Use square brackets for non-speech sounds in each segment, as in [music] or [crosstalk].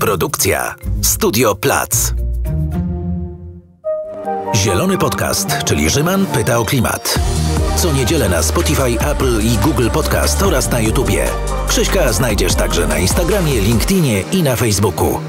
Produkcja Studio Plac. Zielony Podcast, czyli Rzyman pyta o klimat. Co niedzielę na Spotify, Apple i Google Podcast oraz na YouTubie. Krzyśka znajdziesz także na Instagramie, LinkedInie i na Facebooku.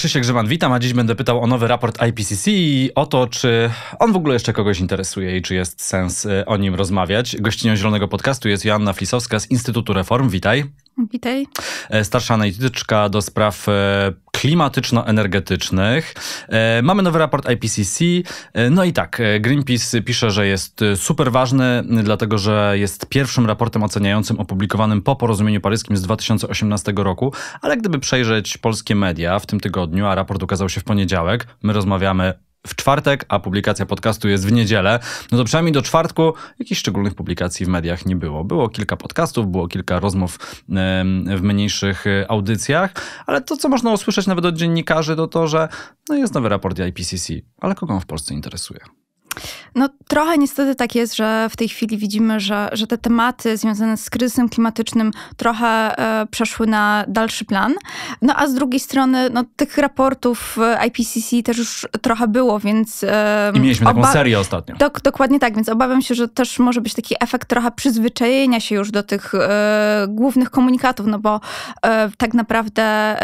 Krzysiek Grzyman, witam, a dziś będę pytał o nowy raport IPCC i o to, czy on w ogóle jeszcze kogoś interesuje i czy jest sens y, o nim rozmawiać. Gościnią Zielonego Podcastu jest Joanna Flisowska z Instytutu Reform, witaj. Witaj. E, starsza analityczka do spraw e, klimatyczno-energetycznych. E, mamy nowy raport IPCC. E, no i tak, e, Greenpeace pisze, że jest super ważny, dlatego że jest pierwszym raportem oceniającym opublikowanym po porozumieniu paryskim z 2018 roku, ale gdyby przejrzeć polskie media w tym tygodniu, a raport ukazał się w poniedziałek, my rozmawiamy w czwartek, a publikacja podcastu jest w niedzielę, no to przynajmniej do czwartku jakichś szczególnych publikacji w mediach nie było. Było kilka podcastów, było kilka rozmów w mniejszych e, audycjach, ale to, co można usłyszeć nawet od dziennikarzy, to to, że no jest nowy raport IPCC, ale kogo on w Polsce interesuje? No trochę niestety tak jest, że w tej chwili widzimy, że, że te tematy związane z kryzysem klimatycznym trochę e, przeszły na dalszy plan. No a z drugiej strony no, tych raportów e, IPCC też już trochę było, więc... E, I mieliśmy taką serię ostatnio. Dok dokładnie tak, więc obawiam się, że też może być taki efekt trochę przyzwyczajenia się już do tych e, głównych komunikatów, no bo e, tak naprawdę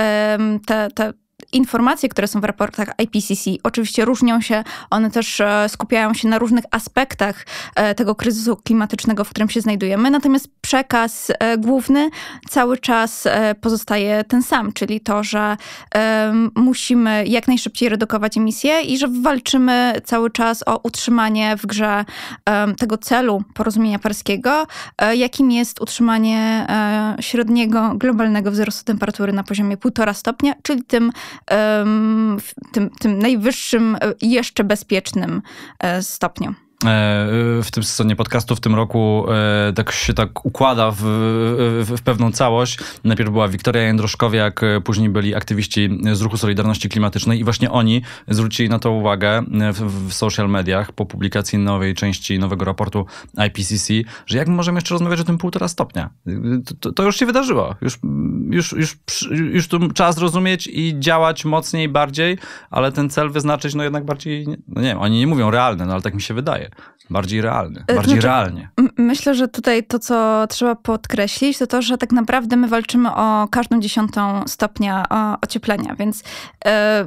te, te informacje, które są w raportach IPCC, oczywiście różnią się, one też e, skupiają się na różnych aspektach e, tego kryzysu klimatycznego, w którym się znajdujemy, natomiast przekaz e, główny cały czas pozostaje ten sam, czyli to, że musimy jak najszybciej redukować emisje i że walczymy cały czas o utrzymanie w grze tego celu porozumienia paryskiego, jakim jest utrzymanie średniego globalnego wzrostu temperatury na poziomie 1,5 stopnia, czyli tym tym, tym najwyższym, e, jeszcze bezpiecznym e, stopniu. E, e, w tym sezonie podcastu, w tym roku e, tak się tak układa w, w, w pewną całość. Najpierw była Wiktoria Jędroszkowiak, później byli aktywiści z ruchu Solidarności Klimatycznej i właśnie oni zwrócili na to uwagę w, w social mediach po publikacji nowej części nowego raportu IPCC, że jak możemy jeszcze rozmawiać o tym półtora stopnia? To, to już się wydarzyło. Już, już, już, już tu czas rozumieć i działać mocniej, bardziej, ale ten cel wyznaczyć no jednak bardziej, no nie wiem, oni nie mówią realny, no ale tak mi się wydaje bardziej realny, e, bardziej znaczy, realnie. Myślę, że tutaj to, co trzeba podkreślić, to to, że tak naprawdę my walczymy o każdą dziesiątą stopnia e, ocieplenia, więc e,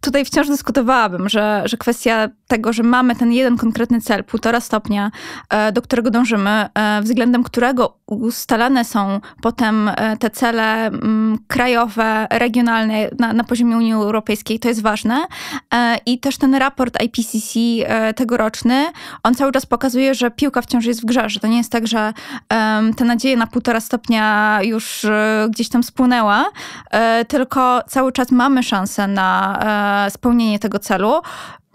tutaj wciąż dyskutowałabym, że, że kwestia tego, że mamy ten jeden konkretny cel, półtora stopnia, yy, do którego dążymy, względem którego ustalane są potem e, te cele mm, krajowe, regionalne na, na poziomie Unii Europejskiej, to jest ważne. E, I też ten raport IPCC e, tegoroczny, on cały czas pokazuje, że piłka wciąż jest w grze, że to nie jest tak, że te nadzieje na półtora stopnia już gdzieś tam spłynęła, tylko cały czas mamy szansę na spełnienie tego celu.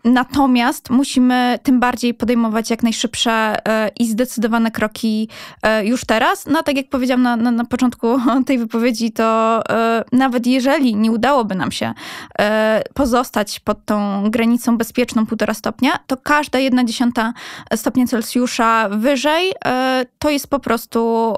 Natomiast musimy tym bardziej podejmować jak najszybsze e, i zdecydowane kroki e, już teraz. No tak jak powiedziałam na, na, na początku [laughs] tej wypowiedzi, to e, nawet jeżeli nie udałoby nam się pozostać pod tą granicą bezpieczną 1,5 stopnia, to każda jedna dziesiąta stopnia Celsjusza wyżej to jest po prostu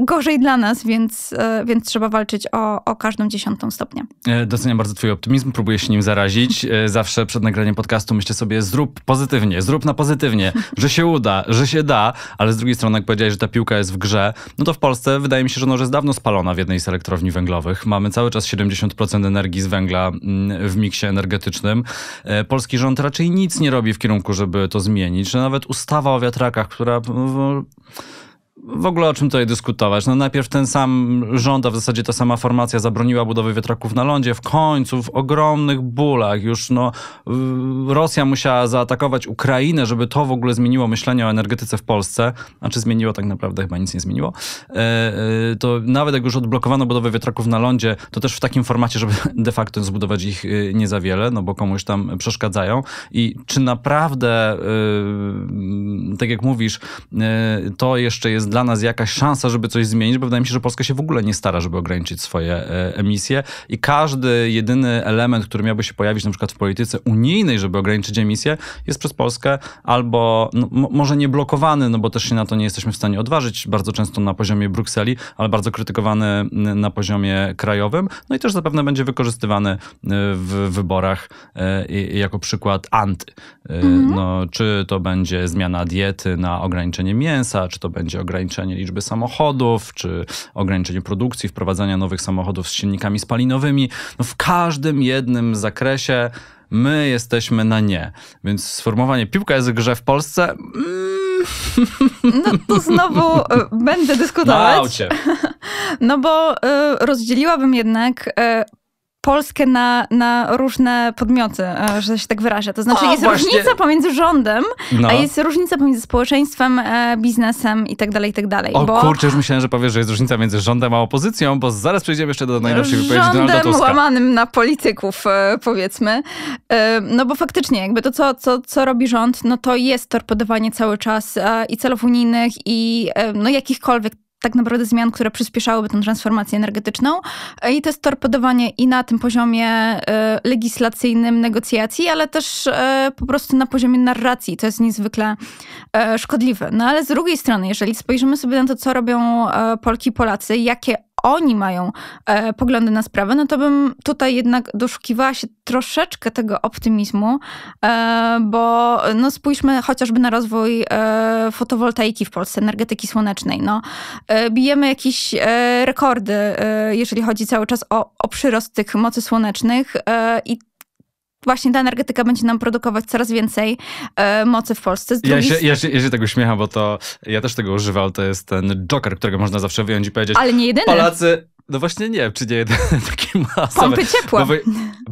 gorzej dla nas, więc, więc trzeba walczyć o, o każdą dziesiątą stopnię. Doceniam bardzo twój optymizm, próbuję się nim zarazić. Zawsze przed przed nagraniem podcastu myślę sobie, zrób pozytywnie, zrób na pozytywnie, że się uda, że się da, ale z drugiej strony, jak powiedziałeś, że ta piłka jest w grze, no to w Polsce wydaje mi się, że ona jest dawno spalona w jednej z elektrowni węglowych. Mamy cały czas 70% energii z węgla mm, w miksie energetycznym. E, polski rząd raczej nic nie robi w kierunku, żeby to zmienić. Nawet ustawa o wiatrakach, która no, w ogóle o czym tutaj dyskutować? No najpierw ten sam rząd, a w zasadzie ta sama formacja zabroniła budowy wiatraków na lądzie. W końcu, w ogromnych bólach już no, Rosja musiała zaatakować Ukrainę, żeby to w ogóle zmieniło myślenie o energetyce w Polsce. A czy zmieniło? Tak naprawdę chyba nic nie zmieniło. E, e, to nawet jak już odblokowano budowę wiatraków na lądzie, to też w takim formacie, żeby [laughs] de facto zbudować ich e, nie za wiele, no bo komuś tam przeszkadzają. I czy naprawdę, tak jak mówisz, to jeszcze jest dla dla nas jakaś szansa, żeby coś zmienić, bo wydaje mi się, że Polska się w ogóle nie stara, żeby ograniczyć swoje e, emisje i każdy jedyny element, który miałby się pojawić na przykład w polityce unijnej, żeby ograniczyć emisję, jest przez Polskę albo no, może nie blokowany, no bo też się na to nie jesteśmy w stanie odważyć, bardzo często na poziomie Brukseli, ale bardzo krytykowany na poziomie krajowym, no i też zapewne będzie wykorzystywany e, w wyborach e, jako przykład anty. Mhm. No, czy to będzie zmiana diety na ograniczenie mięsa, czy to będzie ograniczenie ograniczenie liczby samochodów, czy ograniczenie produkcji, wprowadzania nowych samochodów z silnikami spalinowymi. No w każdym jednym zakresie my jesteśmy na nie. Więc sformułowanie piłka jest w grze w Polsce. Mm. No to znowu e, będę dyskutować. [laughs] No bo y, rozdzieliłabym jednak y, Polskę na, na różne podmioty, e, że się tak wyrażę. To znaczy, o, jest właśnie. różnica pomiędzy rządem, no. a jest różnica pomiędzy społeczeństwem, e, biznesem i tak dalej, i tak dalej. O bo... kurczę, już myślałem, że powiesz, że jest różnica między rządem a opozycją, bo zaraz przejdziemy jeszcze do najnowszej wypowiedzi Donalda Tuska. łamanym na polityków, e, powiedzmy. No bo faktycznie, jakby to, co, co, co robi rząd, no to jest torpedowanie cały czas i celów unijnych, i no jakichkolwiek tak naprawdę zmian, które przyspieszałyby tę transformację energetyczną. I to jest torpedowanie i na tym poziomie e, legislacyjnym, negocjacji, ale też e, po prostu na poziomie narracji. To jest niezwykle e, szkodliwe. No ale z drugiej strony, jeżeli spojrzymy sobie na to, co robią Polki i Polacy, jakie oni mają e, poglądy na sprawę, no to bym tutaj jednak doszukiwała się troszeczkę tego optymizmu, e, bo no spójrzmy chociażby na rozwój e, fotowoltaiki w Polsce, energetyki słonecznej. No, e, bijemy jakieś e, rekordy, e, jeżeli chodzi cały czas o, o przyrost tych mocy słonecznych i właśnie ta energetyka będzie nam produkować coraz więcej e, mocy w Polsce. Z ja, się, ja, się, ja się uśmiecham, bo to ja też tego używam, to jest ten joker, którego można zawsze wyjąć i powiedzieć. Ale nie jedyny. Polacy, no właśnie nie wiem, czy nie jeden [laughs] taki ma Pompy ciepła.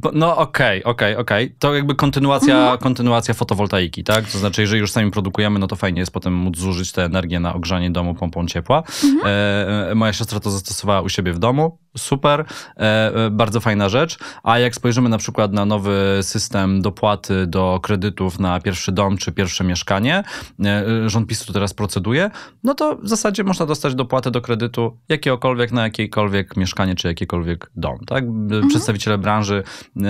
No, no okej, okej, okej. To jakby kontynuacja, mhm. kontynuacja fotowoltaiki, tak? To znaczy, jeżeli już sami produkujemy, no to fajnie jest potem móc zużyć tę energię na ogrzanie domu pompą ciepła. Mhm. E, e moja siostra to zastosowała u siebie w domu. Super, e, e, bardzo fajna rzecz. A jak spojrzymy na przykład na nowy system dopłaty do kredytów na pierwszy dom czy pierwsze mieszkanie, e, e rząd PiS tu teraz proceduje, no to w zasadzie można dostać dopłatę do kredytu jakiegokolwiek na jakiejkolwiek mieszkanie czy jakiekolwiek dom. Tak? Mhm. Przedstawiciele branży, e,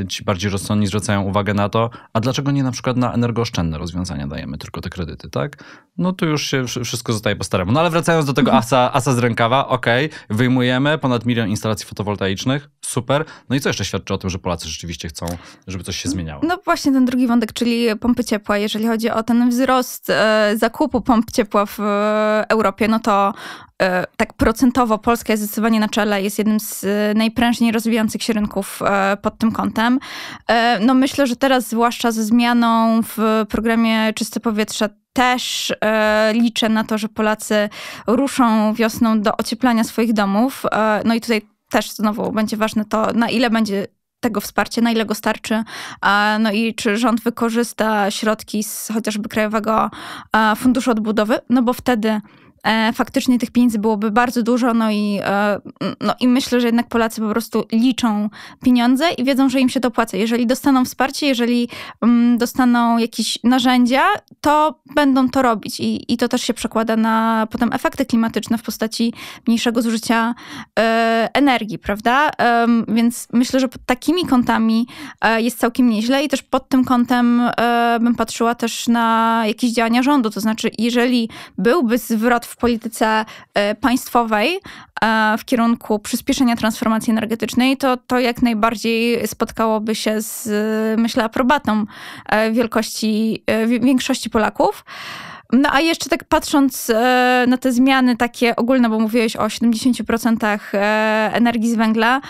e, ci bardziej rozsądni zwracają uwagę na to, a dlaczego nie na przykład na energooszczędne rozwiązania dajemy tylko te kredyty, tak? No to już się wszystko zostaje po staremu. No ale wracając do tego mhm. asa, asa z rękawa, ok, wyjmujemy ponad milion instalacji fotowoltaicznych, super. No i co jeszcze świadczy o tym, że Polacy rzeczywiście chcą, żeby coś się zmieniało? No właśnie ten drugi wątek, czyli pompy ciepła. Jeżeli chodzi o ten wzrost e, zakupu pomp ciepła w Europie, no to E, tak procentowo Polska jest zdecydowanie na czele, jest jednym z e, najprężniej rozwijających się rynków e, pod tym kątem. No myślę, że teraz zwłaszcza ze zmianą w programie Czyste Powietrze też e, liczę na to, że Polacy ruszą wiosną do ocieplania swoich domów. E, no i tutaj też znowu będzie ważne to, na ile będzie tego wsparcia, na ile go starczy, e, no i czy rząd wykorzysta środki z chociażby Krajowego Funduszu Odbudowy, no bo wtedy e, faktycznie tych pieniędzy byłoby bardzo dużo, no i, e, no i myślę, że jednak Polacy po prostu liczą pieniądze i wiedzą, że im się to opłaca. Jeżeli dostaną wsparcie, jeżeli mm, dostaną jakieś narzędzia, to będą to robić i, i to też się przekłada na potem efekty klimatyczne w postaci mniejszego zużycia e, energii, prawda? więc myślę, że pod takimi kątami e, jest całkiem nieźle i też pod tym kątem e, bym patrzyła też na jakieś działania rządu, to znaczy jeżeli byłby zwrot w polityce e, państwowej e, w kierunku przyspieszenia transformacji energetycznej, to to jak najbardziej spotkałoby się z, myślę, aprobatą e, wielkości, większości Polaków. No a jeszcze tak patrząc na te zmiany takie ogólne, bo mówiłeś o 70% energii z węgla,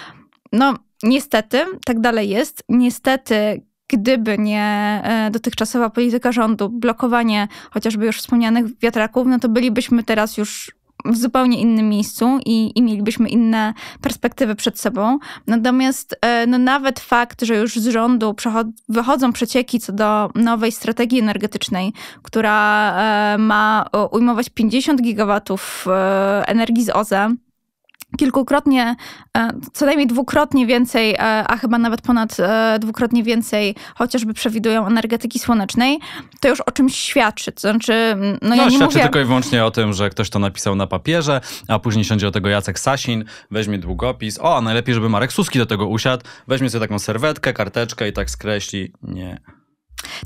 no niestety tak dalej jest. Niestety gdyby nie e, dotychczasowa polityka rządu, blokowanie chociażby już wspomnianych wiatraków, no to bylibyśmy teraz już w zupełnie innym miejscu i, i mielibyśmy inne perspektywy przed sobą. Natomiast e, no, nawet fakt, że już z rządu wychodzą przecieki co do nowej strategii energetycznej, która e, ma ujmować 50 gigawatów energii z OZE, kilkukrotnie, e, co najmniej dwukrotnie więcej, e, a chyba nawet ponad e, dwukrotnie więcej chociażby przewidują energetyki słonecznej, to już o czymś świadczy. To znaczy, no, no ja no, nie świadczy mówię... tylko i wyłącznie o tym, że ktoś to napisał na papierze, a później siądzie o tego Jacek Sasin, weźmie długopis, o, a najlepiej, żeby Marek Suski do tego usiadł, weźmie sobie taką serwetkę, karteczkę i tak skreśli, nie,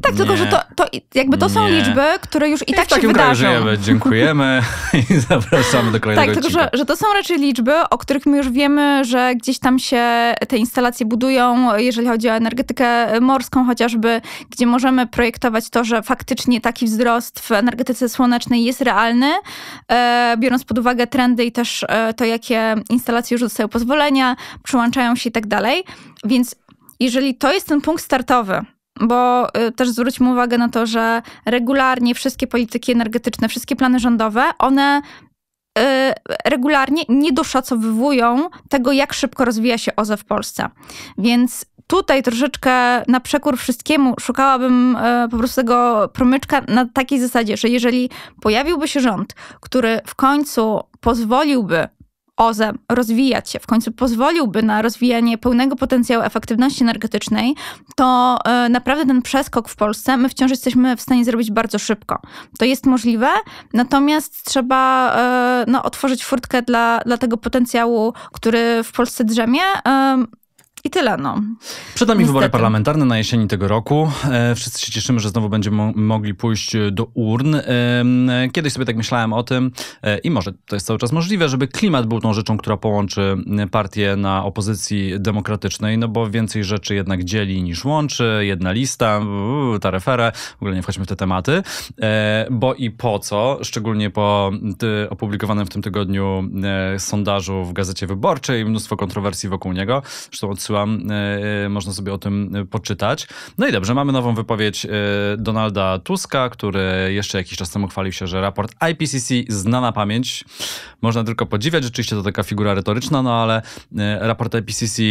tak, tylko nie. że to, to, jakby to są nie. liczby, które już i, I tak w takim się wydarzą. Żyjemy. Dziękujemy [laughs] i zapraszamy do kolejnego Tak, tylko że, że, to są raczej liczby, o których my już wiemy, że gdzieś tam się te instalacje budują, jeżeli chodzi o energetykę morską chociażby, gdzie możemy projektować to, że faktycznie taki wzrost w energetyce słonecznej jest realny, e, biorąc pod uwagę trendy i też e, to, jakie instalacje już dostają pozwolenia, przyłączają się i tak dalej. Więc jeżeli to jest ten punkt startowy, bo y, też zwróćmy uwagę na to, że regularnie wszystkie polityki energetyczne, wszystkie plany rządowe, one y, regularnie niedoszacowywują tego, jak szybko rozwija się OZE w Polsce. Więc tutaj troszeczkę na przekór wszystkiemu szukałabym y, po prostu tego promyczka na takiej zasadzie, że jeżeli pojawiłby się rząd, który w końcu pozwoliłby OZE rozwijać się, w końcu pozwoliłby na rozwijanie pełnego potencjału efektywności energetycznej, to e, naprawdę ten przeskok w Polsce my wciąż jesteśmy w stanie zrobić bardzo szybko. To jest możliwe, natomiast trzeba e, no, otworzyć furtkę dla, dla tego potencjału, który w Polsce drzemie. I tyle, no. Przed nami Niestety. wybory parlamentarne na jesieni tego roku. E, wszyscy się cieszymy, że znowu będziemy mo mogli pójść e, do urn. E, kiedyś sobie tak myślałem o tym e, i może to jest cały czas możliwe, żeby klimat był tą rzeczą, która połączy partie na opozycji demokratycznej, no bo więcej rzeczy jednak dzieli niż łączy. Jedna lista, tareferę, w ogóle nie wchodźmy w te tematy. E, bo i po co, szczególnie po opublikowanym w tym tygodniu e, sondażu w Gazecie Wyborczej, mnóstwo kontrowersji wokół niego. Zresztą od wysyłam, e, e, można sobie o tym e, poczytać. No i dobrze, mamy nową wypowiedź Donalda Tuska, który jeszcze jakiś czas temu chwalił się, że raport IPCC zna na pamięć. Można tylko podziwiać, rzeczywiście to taka figura retoryczna, no ale raport IPCC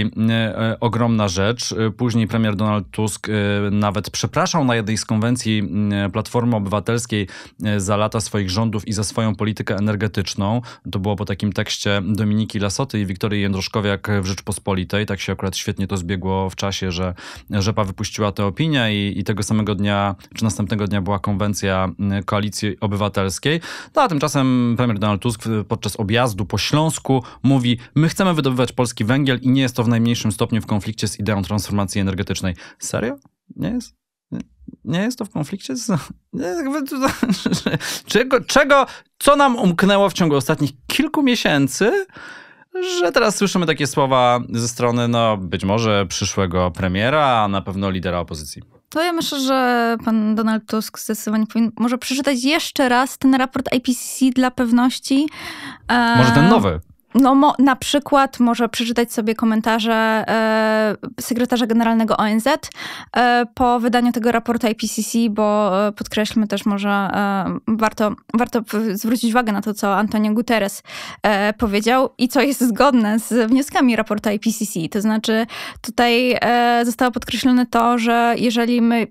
ogromna rzecz. Później premier Donald Tusk nawet przepraszał na jednej z konwencji mm, Platformy Obywatelskiej za lata swoich rządów i za swoją politykę energetyczną. To było po takim tekście Dominiki Lasoty i Wiktorii Jędroszkowiak w Rzeczpospolitej, tak się akurat akurat świetnie to zbiegło w czasie, że Rzepa wypuściła tę opinię i, i tego samego dnia, czy następnego dnia była konwencja mm, Koalicji Obywatelskiej. No a tymczasem premier Donald Tusk podczas objazdu po Śląsku mówi, my chcemy wydobywać polski węgiel i nie jest to w najmniejszym stopniu w konflikcie z ideą transformacji energetycznej. Serio? Nie jest? nie jest to w konflikcie z... [laughs] Czego, czego, co nam umknęło w ciągu ostatnich kilku miesięcy, że teraz słyszymy takie słowa ze strony, no być może przyszłego premiera, a na pewno lidera opozycji. To ja myślę, że pan Donald Tusk zdecydowanie powinien może przeczytać jeszcze raz ten raport IPCC dla pewności. E, może ten nowy. No, mo, na przykład może przeczytać sobie komentarze e, sekretarza generalnego ONZ e, po wydaniu tego raportu IPCC, bo e, podkreślmy też może, e, warto, warto zwrócić uwagę na to, co Antonio Guterres e, powiedział i co jest zgodne z wnioskami raportu IPCC. To znaczy, tutaj e, zostało podkreślone to, że jeżeli my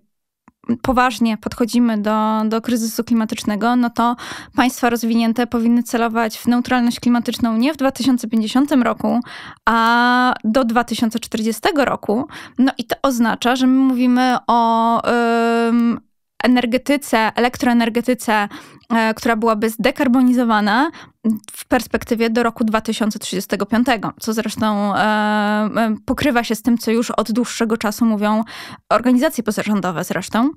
poważnie podchodzimy do, do kryzysu klimatycznego, no to państwa rozwinięte powinny celować w neutralność klimatyczną nie w 2050 roku, a do 2040 roku. No i to oznacza, że my mówimy o. Yy, energetyce, elektroenergetyce, e, która byłaby zdekarbonizowana w perspektywie do roku 2035, co zresztą e, e, pokrywa się z tym, co już od dłuższego czasu mówią organizacje pozarządowe zresztą.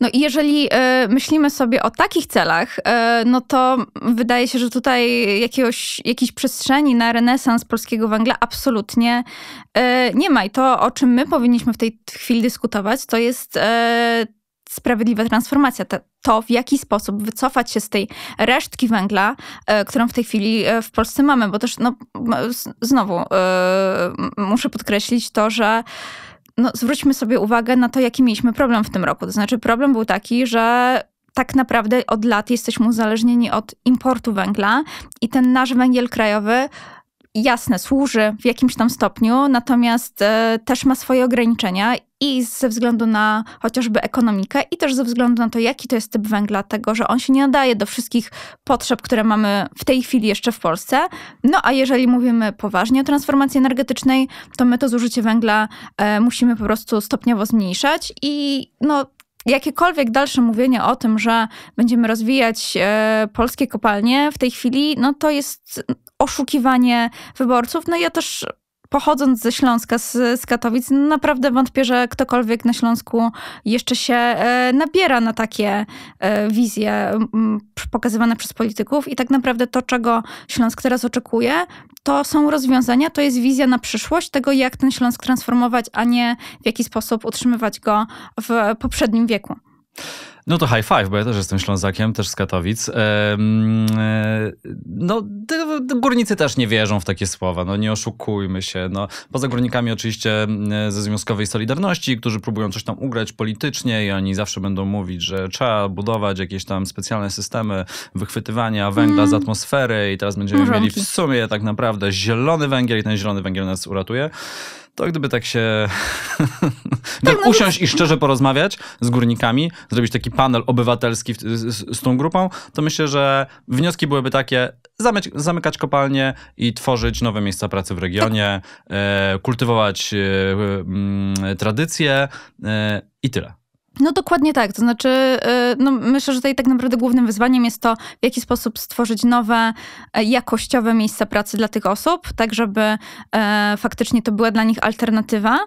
No i jeżeli y, myślimy sobie o takich celach, y, no to wydaje się, że tutaj jakiegoś, jakiejś przestrzeni na renesans polskiego węgla absolutnie y, nie ma. I to, o czym my powinniśmy w tej chwili dyskutować, to jest sprawiedliwa transformacja, to w jaki sposób wycofać się z tej resztki węgla, e, którą w tej chwili e, w Polsce mamy, bo też no, znowu e, muszę podkreślić to, że no, zwróćmy sobie uwagę na to, jaki mieliśmy problem w tym roku. To znaczy, problem był taki, że tak naprawdę od lat jesteśmy uzależnieni od importu węgla i ten nasz węgiel krajowy jasne, służy w jakimś tam stopniu, natomiast e, też ma swoje ograniczenia i ze względu na chociażby ekonomikę i też ze względu na to, jaki to jest typ węgla, tego, że on się nie nadaje do wszystkich potrzeb, które mamy w tej chwili jeszcze w Polsce. No a jeżeli mówimy poważnie o transformacji energetycznej, to my to zużycie węgla e, musimy po prostu stopniowo zmniejszać i no, jakiekolwiek dalsze mówienie o tym, że będziemy rozwijać e, polskie kopalnie w tej chwili, no to jest oszukiwanie wyborców. No ja też pochodząc ze Śląska, z, z Katowic, no naprawdę wątpię, że ktokolwiek na Śląsku jeszcze się e, nabiera na takie e, wizje pokazywane przez polityków i tak naprawdę to, czego Śląsk teraz oczekuje, to są rozwiązania, to jest wizja na przyszłość tego, jak ten Śląsk transformować, a nie w jaki sposób utrzymywać go w poprzednim wieku. No to high five, bo ja też jestem Ślązakiem, też z Katowic. E, no, górnicy też nie wierzą w takie słowa, no nie oszukujmy się. No, poza górnikami oczywiście ze Związkowej Solidarności, którzy próbują coś tam ugrać politycznie i oni zawsze będą mówić, że trzeba budować jakieś tam specjalne systemy wychwytywania węgla mm. z atmosfery i teraz będziemy mieli w sumie tak naprawdę zielony węgiel i ten zielony węgiel nas uratuje to gdyby tak się [laughs] tak, no usiąść i szczerze porozmawiać z górnikami, zrobić taki panel obywatelski w, z, z, tą grupą, to myślę, że wnioski byłyby takie, zamyć, zamykać kopalnie i tworzyć nowe miejsca pracy w regionie, e, kultywować e, mm, tradycje e, i tyle. No dokładnie tak. To znaczy, e, no myślę, że tutaj tak naprawdę głównym wyzwaniem jest to, w jaki sposób stworzyć nowe, e, jakościowe miejsca pracy dla tych osób, tak żeby e, faktycznie to była dla nich alternatywa,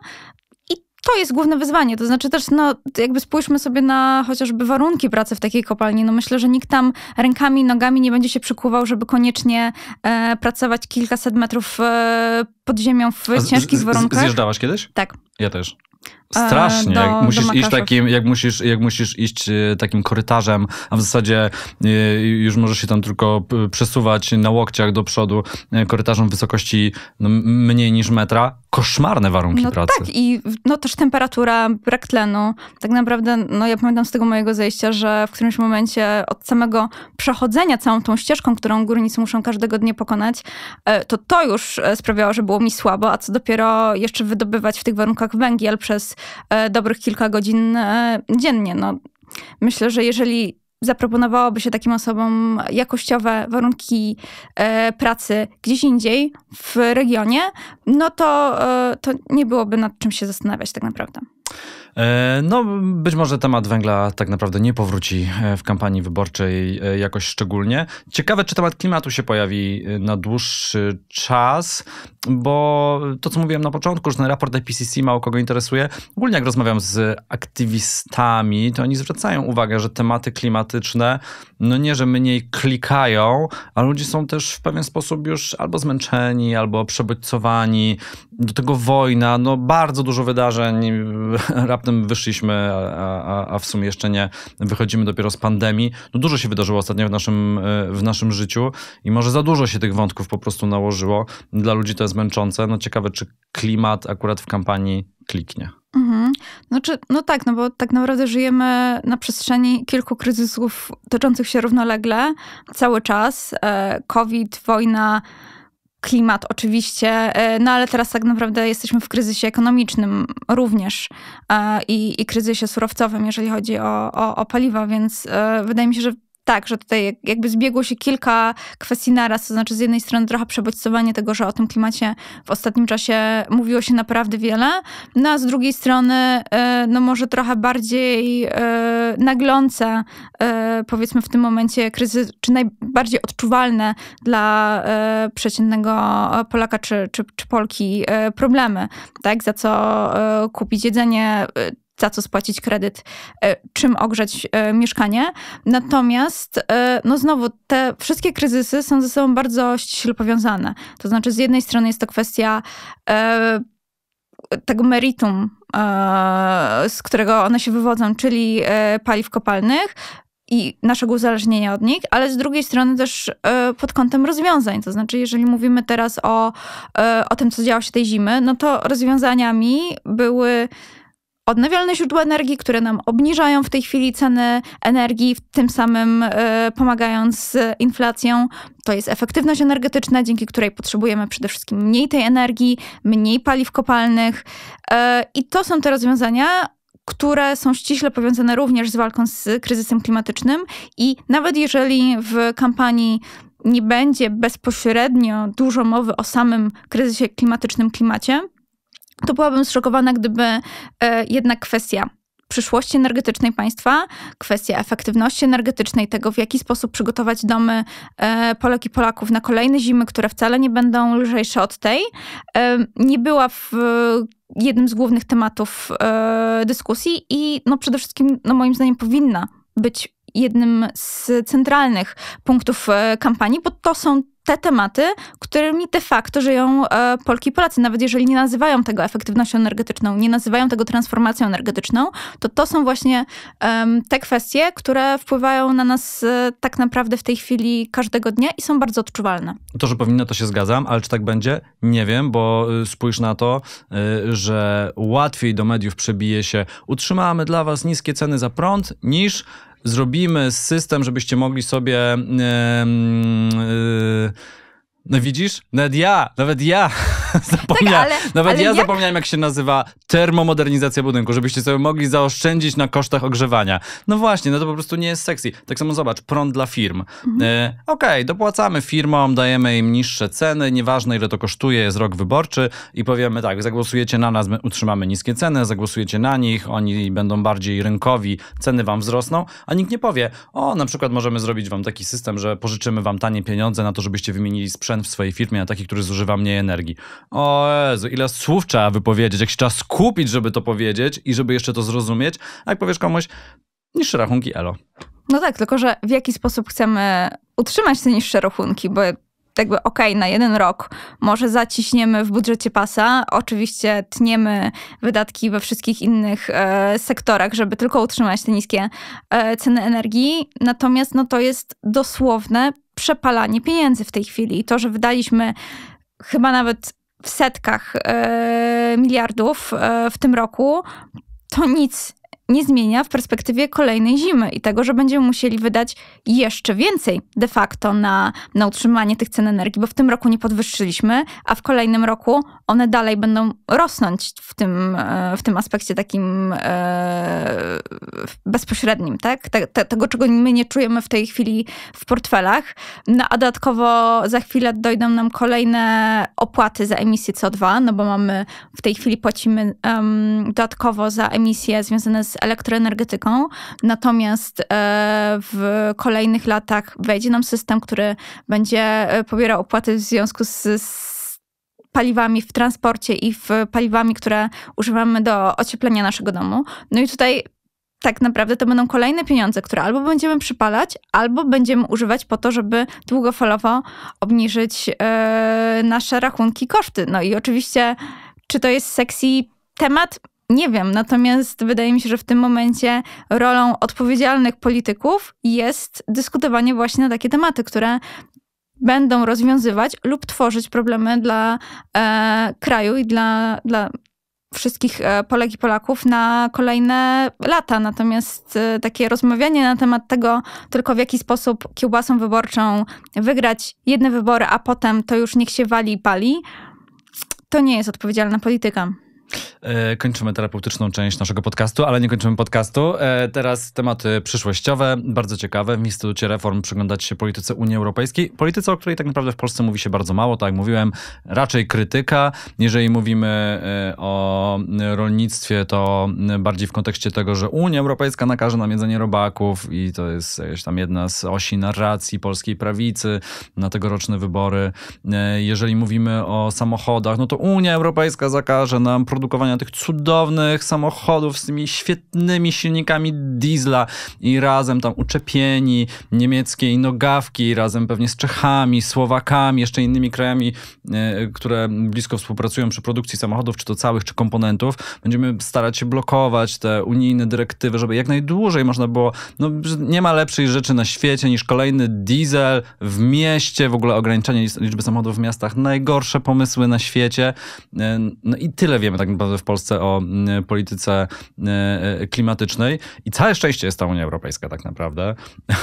to jest główne wyzwanie. To znaczy też, no, jakby spójrzmy sobie na chociażby warunki pracy w takiej kopalni. No myślę, że nikt tam rękami, nogami nie będzie się przykuwał, żeby koniecznie e, pracować kilkaset metrów e, pod ziemią w z, ciężkich z, warunkach. Zjeżdżałaś kiedyś? Tak. Ja też. E, Strasznie. Do, jak, musisz iść takim, jak, musisz, jak musisz iść e, takim korytarzem, a w zasadzie e, już możesz się tam tylko przesuwać na łokciach do przodu korytarzem wysokości no, mniej niż metra, koszmarne warunki no, pracy. Tak, i no, też temperatura, brak tlenu. Tak naprawdę, no ja pamiętam z tego mojego zejścia, że w którymś momencie od samego przechodzenia całą tą ścieżką, którą górnicy muszą każdego dnia pokonać, e, to to już e, sprawiało, że było mi słabo, a co dopiero jeszcze wydobywać w tych warunkach węgiel przez e, dobrych kilka godzin dziennie. No, myślę, że jeżeli zaproponowałoby się takim osobom jakościowe warunki e, pracy gdzieś indziej w regionie, no to, e, to nie byłoby nad czym się zastanawiać tak naprawdę. E, no, być może temat węgla tak naprawdę nie powróci w kampanii wyborczej jakoś szczególnie. Ciekawe, czy temat klimatu się pojawi na dłuższy czas bo to, co mówiłem na początku, że ten raport IPCC mało kogo interesuje. Ogólnie jak rozmawiam z aktywistami, to oni zwracają uwagę, że tematy klimatyczne, no nie, że mniej klikają, a ludzie są też w pewien sposób już albo zmęczeni, albo przebodźcowani. Do tego wojna, no bardzo dużo wydarzeń. [laughs] Raptem wyszliśmy, a, a, a w sumie jeszcze nie wychodzimy dopiero z pandemii. No dużo się wydarzyło ostatnio w naszym, e, w naszym życiu i może za dużo się tych wątków po prostu nałożyło. Dla ludzi to jest męczące. No ciekawe, czy klimat akurat w kampanii kliknie. Mhm. Znaczy, no tak, no bo tak naprawdę żyjemy na przestrzeni kilku kryzysów toczących się równolegle cały czas. E, COVID, wojna, klimat oczywiście, e, no ale teraz tak naprawdę jesteśmy w kryzysie ekonomicznym również e, i, i kryzysie surowcowym, jeżeli chodzi o, o, o paliwa, więc wydaje mi się, że tak, że tutaj jakby zbiegło się kilka kwestii naraz, to znaczy z jednej strony trochę przebodźcowanie tego, że o tym klimacie w ostatnim czasie mówiło się naprawdę wiele, no a z drugiej strony e, no może trochę bardziej e, naglące e, powiedzmy w tym momencie kryzys, czy najbardziej odczuwalne dla przeciętnego Polaka czy, czy, czy Polki problemy, tak, za co kupić jedzenie, za co spłacić kredyt, e, czym ogrzać e, mieszkanie. Natomiast, e, no znowu, te wszystkie kryzysy są ze sobą bardzo ściśle powiązane. To znaczy, z jednej strony jest to kwestia tego meritum, z którego one się wywodzą, czyli paliw kopalnych, i naszego uzależnienia od nich, ale z drugiej strony też pod kątem rozwiązań. To znaczy, jeżeli mówimy teraz o, o tym, co działo się tej zimy, no to rozwiązaniami były odnawialne źródła energii, które nam obniżają w tej chwili ceny energii, tym samym e, pomagając z inflacją. To jest efektywność energetyczna, dzięki której potrzebujemy przede wszystkim mniej tej energii, mniej paliw kopalnych. E, I to są te rozwiązania, które są ściśle powiązane również z walką z kryzysem klimatycznym. I nawet jeżeli w kampanii nie będzie bezpośrednio dużo mowy o samym kryzysie klimatycznym, klimacie, to byłabym zszokowana, gdyby e, jednak kwestia przyszłości energetycznej państwa, kwestia efektywności energetycznej, tego w jaki sposób przygotować domy e, Polek i Polaków na kolejne zimy, które wcale nie będą lżejsze od tej, e, nie była w jednym z głównych tematów dyskusji i no przede wszystkim no moim zdaniem powinna być jednym z centralnych punktów kampanii, bo to są te tematy, którymi de facto żyją e, Polki i Polacy. Nawet jeżeli nie nazywają tego efektywnością energetyczną, nie nazywają tego transformacją energetyczną, to to są właśnie te kwestie, które wpływają na nas e, tak naprawdę w tej chwili każdego dnia i są bardzo odczuwalne. To, że powinno, to się zgadzam, ale czy tak będzie? Nie wiem, bo y, spójrz na to, y, że łatwiej do mediów przebije się utrzymamy dla was niskie ceny za prąd, niż zrobimy system, żebyście mogli sobie. Yy, yy, no widzisz? Nawet ja, nawet ja [laughs] zapomniałem. Tak, ale, Nawet ale ja jak... zapomniałem, jak się nazywa termomodernizacja budynku, żebyście sobie mogli zaoszczędzić na kosztach ogrzewania. No właśnie, no to po prostu nie jest sexy. Tak samo zobacz, prąd dla firm. Mhm. E, Okej, okay, dopłacamy firmom, dajemy im niższe ceny, nieważne ile to kosztuje, jest rok wyborczy i powiemy tak, zagłosujecie na nas, my utrzymamy niskie ceny, zagłosujecie na nich, oni będą bardziej rynkowi, ceny wam wzrosną, a nikt nie powie, o, na przykład możemy zrobić wam taki system, że pożyczymy wam tanie pieniądze na to, żebyście wymienili sprzęt w swojej firmie na taki, który zużywa mniej energii. O Jezu, ile słów trzeba wypowiedzieć, jak się trzeba skupić, żeby to powiedzieć i żeby jeszcze to zrozumieć, a jak powiesz komuś, niższe rachunki, elo. No tak, tylko że w jaki sposób chcemy utrzymać te niższe rachunki, bo jakby okej, okay, na jeden rok może zaciśniemy w budżecie pasa, oczywiście tniemy wydatki we wszystkich innych e, sektorach, żeby tylko utrzymać te niskie e, ceny energii, natomiast no to jest dosłowne przepalanie pieniędzy w tej chwili. I to, że wydaliśmy chyba nawet w setkach e, miliardów e, w tym roku, to nic nie zmienia w perspektywie kolejnej zimy i tego, że będziemy musieli wydać jeszcze więcej de facto na, na utrzymanie tych cen energii, bo w tym roku nie podwyższyliśmy, a w kolejnym roku one dalej będą rosnąć w tym, e, w tym aspekcie takim e, bezpośrednim, tak? Te, te, tego, czego my nie czujemy w tej chwili w portfelach. No a dodatkowo za chwilę dojdą nam kolejne opłaty za emisję CO2, no bo mamy w tej chwili płacimy um, dodatkowo za emisje związane z elektroenergetyką, natomiast e, w kolejnych latach wejdzie nam system, który będzie e, pobierał opłaty w związku z, z paliwami w transporcie i w paliwami, które używamy do ocieplenia naszego domu. No i tutaj tak naprawdę to będą kolejne pieniądze, które albo będziemy przypalać, albo będziemy używać po to, żeby długofalowo obniżyć yy, nasze rachunki koszty. No i oczywiście, czy to jest sexy temat? Nie wiem, natomiast wydaje mi się, że w tym momencie rolą odpowiedzialnych polityków jest dyskutowanie właśnie na takie tematy, które będą rozwiązywać lub tworzyć problemy dla e, kraju i dla, dla wszystkich e, Polek i Polaków na kolejne lata. Natomiast e, takie rozmawianie na temat tego, tylko w jaki sposób kiełbasą wyborczą wygrać jedne wybory, a potem to już niech się wali i pali, to nie jest odpowiedzialna polityka. E, kończymy terapeutyczną część naszego podcastu, ale nie kończymy podcastu. E, teraz tematy przyszłościowe, bardzo ciekawe. W Instytucie Reform przyglądać się polityce Unii Europejskiej. Polityce, o której tak naprawdę w Polsce mówi się bardzo mało, tak jak mówiłem, raczej krytyka. Jeżeli mówimy e, o rolnictwie, to bardziej w kontekście tego, że Unia Europejska nakaże nam jedzenie robaków i to jest jakaś tam jedna z osi narracji polskiej prawicy na tegoroczne wybory. Jeżeli mówimy o samochodach, no to Unia Europejska zakaże nam produkować produkowania tych cudownych samochodów z tymi świetnymi silnikami diesla i razem tam uczepieni niemieckiej nogawki, razem pewnie z Czechami, Słowakami, jeszcze innymi krajami, e, które blisko współpracują przy produkcji samochodów, czy to całych, czy komponentów. Będziemy starać się blokować te unijne dyrektywy, żeby jak najdłużej można było, no nie ma lepszej rzeczy na świecie niż kolejny diesel w mieście, w ogóle ograniczenie liczby samochodów w miastach, najgorsze pomysły na świecie. E, no i tyle wiemy tak naprawdę w Polsce o mm, polityce e, e, klimatycznej. I całe szczęście jest ta Unia Europejska tak naprawdę.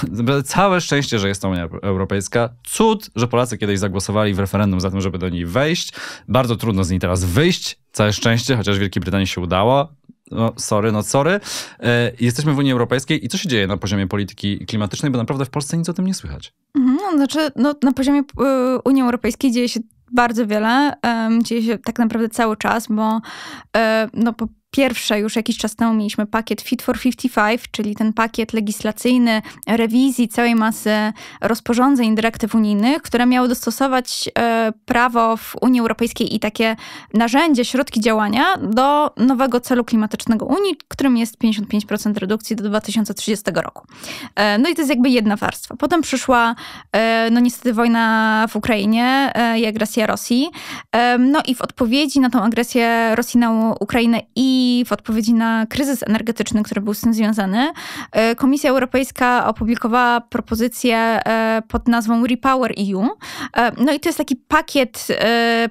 [laughs] całe szczęście, że jest ta Unia Europejska. Cud, że Polacy kiedyś zagłosowali w referendum za tym, żeby do niej wejść. Bardzo trudno z niej teraz wyjść. Całe szczęście, chociaż Wielkiej Brytanii się udało no sorry, no sorry. E, jesteśmy w Unii Europejskiej i co się dzieje na poziomie polityki klimatycznej, bo naprawdę w Polsce nic o tym nie słychać. Mhm, no, znaczy, no, na poziomie y, Unii Europejskiej dzieje się bardzo wiele. Um, dzieje się tak naprawdę cały czas, bo e, no, po pierwsze już jakiś czas temu mieliśmy pakiet Fit for 55, czyli ten pakiet legislacyjny rewizji całej masy rozporządzeń dyrektyw unijnych, które miały dostosować e, prawo w Unii Europejskiej i takie narzędzie, środki działania do nowego celu klimatycznego Unii, którym jest 55% redukcji do 2030 roku. E, no i to jest jakby jedna warstwa. Potem przyszła, e, no niestety, wojna w Ukrainie i agresja Rosji. No i w odpowiedzi na tą agresję Rosji na Ukrainę i w odpowiedzi na kryzys energetyczny, który był z tym związany, e, Komisja Europejska opublikowała propozycję e, pod nazwą Repower EU. E, no i to jest taki pakiet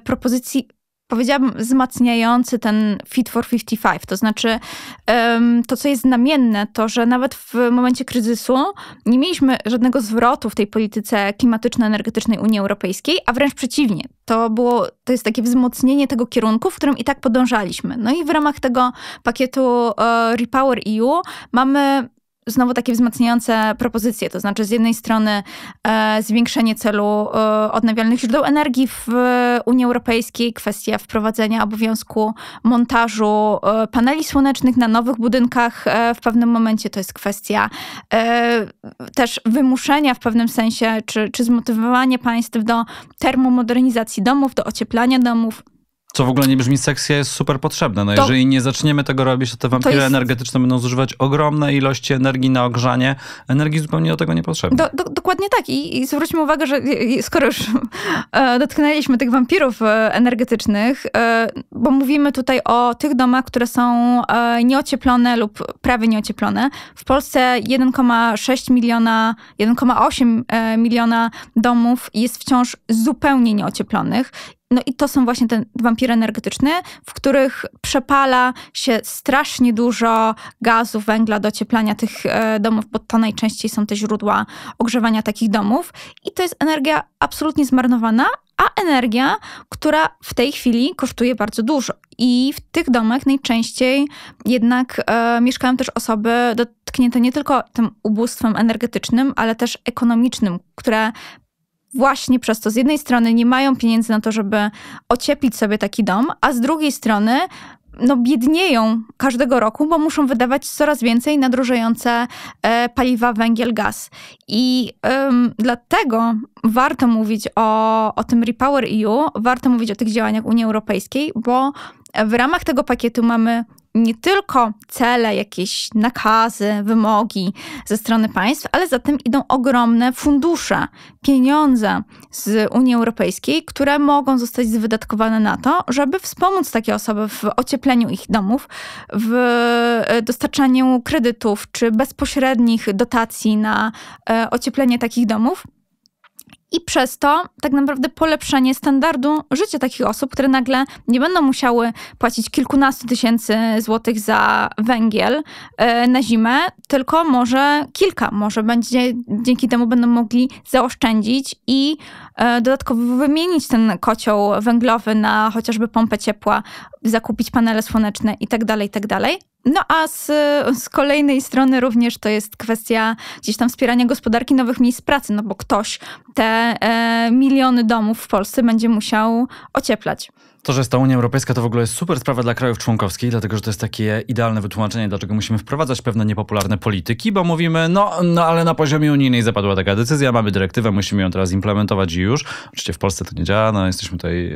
propozycji powiedziałabym, wzmacniający ten Fit for 55. To znaczy, to co jest znamienne, to że nawet w momencie kryzysu nie mieliśmy żadnego zwrotu w tej polityce klimatyczno-energetycznej Unii Europejskiej, a wręcz przeciwnie. To, było, to jest takie wzmocnienie tego kierunku, w którym i tak podążaliśmy. No i w ramach tego pakietu e, Repower EU mamy znowu takie wzmacniające propozycje, to znaczy z jednej strony e, zwiększenie celu e, odnawialnych źródeł energii w e, Unii Europejskiej, kwestia wprowadzenia obowiązku montażu e, paneli słonecznych na nowych budynkach e, w pewnym momencie, to jest kwestia e, też wymuszenia w pewnym sensie, czy, czy zmotywowanie państw do termomodernizacji domów, do ocieplania domów. Co w ogóle nie brzmi seksja jest super potrzebna. No to... jeżeli nie zaczniemy tego robić, to te wampiry to jest... energetyczne będą zużywać ogromne ilości energii na ogrzanie. Energii zupełnie do tego nie potrzebna. Do, do, dokładnie tak. I, I zwróćmy uwagę, że skoro już e, dotknęliśmy tych wampirów e, energetycznych, e, bo mówimy tutaj o tych domach, które są nieocieplone lub prawie nieocieplone. W Polsce 1,6 miliona, 1,8 miliona domów jest wciąż zupełnie nieocieplonych no i to są właśnie te wampiry energetyczne, w których przepala się strasznie dużo gazu, węgla do cieplania tych e, domów, bo to najczęściej są te źródła ogrzewania takich domów. I to jest energia absolutnie zmarnowana, a energia, która w tej chwili kosztuje bardzo dużo. I w tych domach najczęściej jednak e, mieszkają też osoby dotknięte nie tylko tym ubóstwem energetycznym, ale też ekonomicznym, które właśnie przez to z jednej strony nie mają pieniędzy na to, żeby ocieplić sobie taki dom, a z drugiej strony no, biednieją każdego roku, bo muszą wydawać coraz więcej na drożejące e, paliwa węgiel, gaz. I ym, dlatego warto mówić o, o tym Repower EU, warto mówić o tych działaniach Unii Europejskiej, bo w ramach tego pakietu mamy nie tylko cele, jakieś nakazy, wymogi ze strony państw, ale za tym idą ogromne fundusze, pieniądze z Unii Europejskiej, które mogą zostać wydatkowane na to, żeby wspomóc takie osoby w ociepleniu ich domów, w e, dostarczaniu kredytów czy bezpośrednich dotacji na e, ocieplenie takich domów i przez to tak naprawdę polepszenie standardu życia takich osób, które nagle nie będą musiały płacić kilkunastu tysięcy złotych za węgiel e, na zimę, tylko może kilka, może będzie dzięki temu będą mogli zaoszczędzić i E, dodatkowo wymienić ten kocioł węglowy na chociażby pompę ciepła, zakupić panele słoneczne itd., tak itd. Tak no a z, z kolejnej strony również to jest kwestia gdzieś tam wspierania gospodarki nowych miejsc pracy, no bo ktoś te e, miliony domów w Polsce będzie musiał ocieplać. To, że jest ta Unia Europejska, to w ogóle jest super sprawa dla krajów członkowskich, dlatego że to jest takie idealne wytłumaczenie, dlaczego musimy wprowadzać pewne niepopularne polityki, bo mówimy, no, no ale na poziomie unijnej zapadła taka decyzja, mamy dyrektywę, musimy ją teraz implementować i już. Oczywiście w Polsce to nie działa, no jesteśmy tutaj e,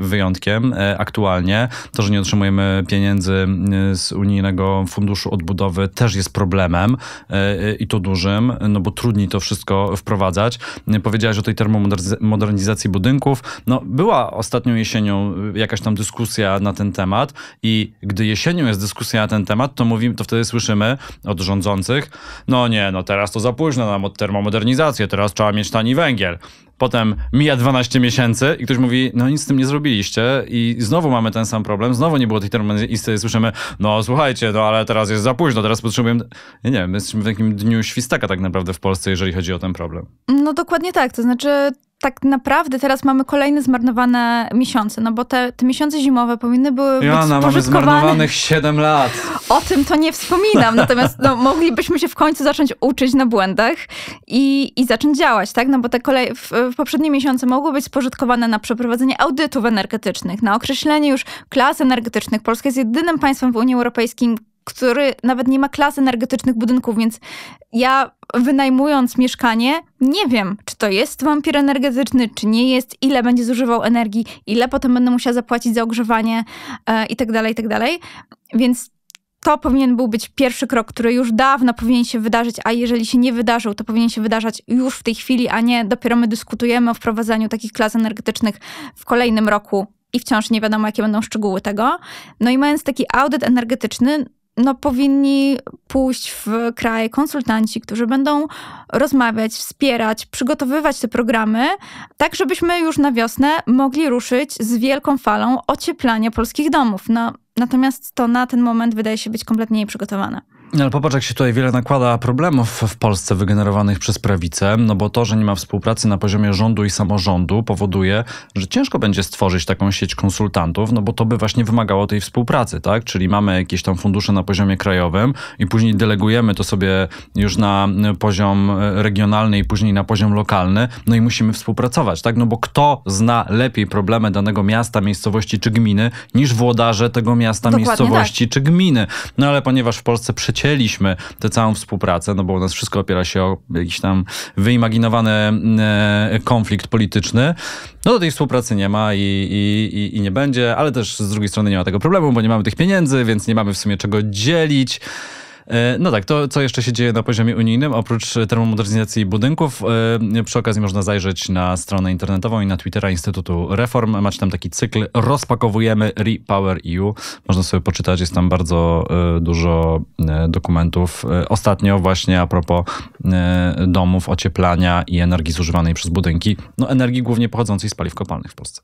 wyjątkiem e, aktualnie. To, że nie otrzymujemy pieniędzy e, z unijnego funduszu odbudowy też jest problemem i to dużym, no bo trudniej to wszystko wprowadzać. Powiedziałaś o tej termomodernizacji budynków. No była ostatnią jesienią jakaś tam dyskusja na ten temat i gdy jesienią jest dyskusja na ten temat, to mówimy, to wtedy słyszymy od rządzących, no nie, no teraz to za późno nam od termomodernizację, teraz trzeba mieć tani węgiel. Potem mija 12 miesięcy i ktoś mówi, no nic z tym nie zrobiliście i znowu mamy ten sam problem, znowu nie było tych termomodernizacji i słyszymy, no słuchajcie, no ale teraz jest za późno, teraz potrzebujemy... Nie, nie, my jesteśmy w takim dniu świstaka tak naprawdę w Polsce, jeżeli chodzi o ten problem. No dokładnie tak, to znaczy tak naprawdę teraz mamy kolejne zmarnowane miesiące, no bo te, te miesiące zimowe powinny były Joanna, być mamy zmarnowanych 7 lat. O tym to nie wspominam, natomiast no, moglibyśmy się w końcu zacząć uczyć na błędach i, i zacząć działać, tak? No bo te kolej, w, w poprzednie miesiące mogły być spożytkowane na przeprowadzenie audytów energetycznych, na określenie już klas energetycznych. Polska jest jedynym państwem w Unii Europejskiej, który nawet nie ma klas energetycznych budynków, więc ja wynajmując mieszkanie, nie wiem, czy to jest wampir energetyczny, czy nie jest, ile będzie zużywał energii, ile potem będę musiała zapłacić za ogrzewanie e, tak i tak dalej, Więc to powinien był być pierwszy krok, który już dawno powinien się wydarzyć, a jeżeli się nie wydarzył, to powinien się wydarzać już w tej chwili, a nie dopiero my dyskutujemy o wprowadzaniu takich klas energetycznych w kolejnym roku i wciąż nie wiadomo, jakie będą szczegóły tego. No i mając taki audyt energetyczny, no, powinni pójść w kraj konsultanci, którzy będą rozmawiać, wspierać, przygotowywać te programy, tak żebyśmy już na wiosnę mogli ruszyć z wielką falą ocieplania polskich domów. No, natomiast to na ten moment wydaje się być kompletnie nieprzygotowane. Ale popatrz, jak się tutaj wiele nakłada problemów w Polsce wygenerowanych przez prawicę, no bo to, że nie ma współpracy na poziomie rządu i samorządu powoduje, że ciężko będzie stworzyć taką sieć konsultantów, no bo to by właśnie wymagało tej współpracy, tak? Czyli mamy jakieś tam fundusze na poziomie krajowym i później delegujemy to sobie już na poziom regionalny i później na poziom lokalny, no i musimy współpracować, tak? No bo kto zna lepiej problemy danego miasta, miejscowości czy gminy niż włodarze tego miasta, Dokładnie miejscowości tak. czy gminy? No ale ponieważ w Polsce przeciwnie chcieliśmy tę całą współpracę, no bo u nas wszystko opiera się o jakiś tam wyimaginowany e, konflikt polityczny, no to tej współpracy nie ma i, i, i nie będzie, ale też z drugiej strony nie ma tego problemu, bo nie mamy tych pieniędzy, więc nie mamy w sumie czego dzielić. E, no tak, to co jeszcze się dzieje na poziomie unijnym, oprócz e, termomodernizacji budynków, e, przy okazji można zajrzeć na stronę internetową i na Twittera Instytutu Reform. Macie tam taki cykl Rozpakowujemy Repower EU. Można sobie poczytać, jest tam bardzo dużo dokumentów. Ostatnio właśnie a propos domów, ocieplania i energii zużywanej przez budynki. No energii głównie pochodzącej z paliw kopalnych w Polsce.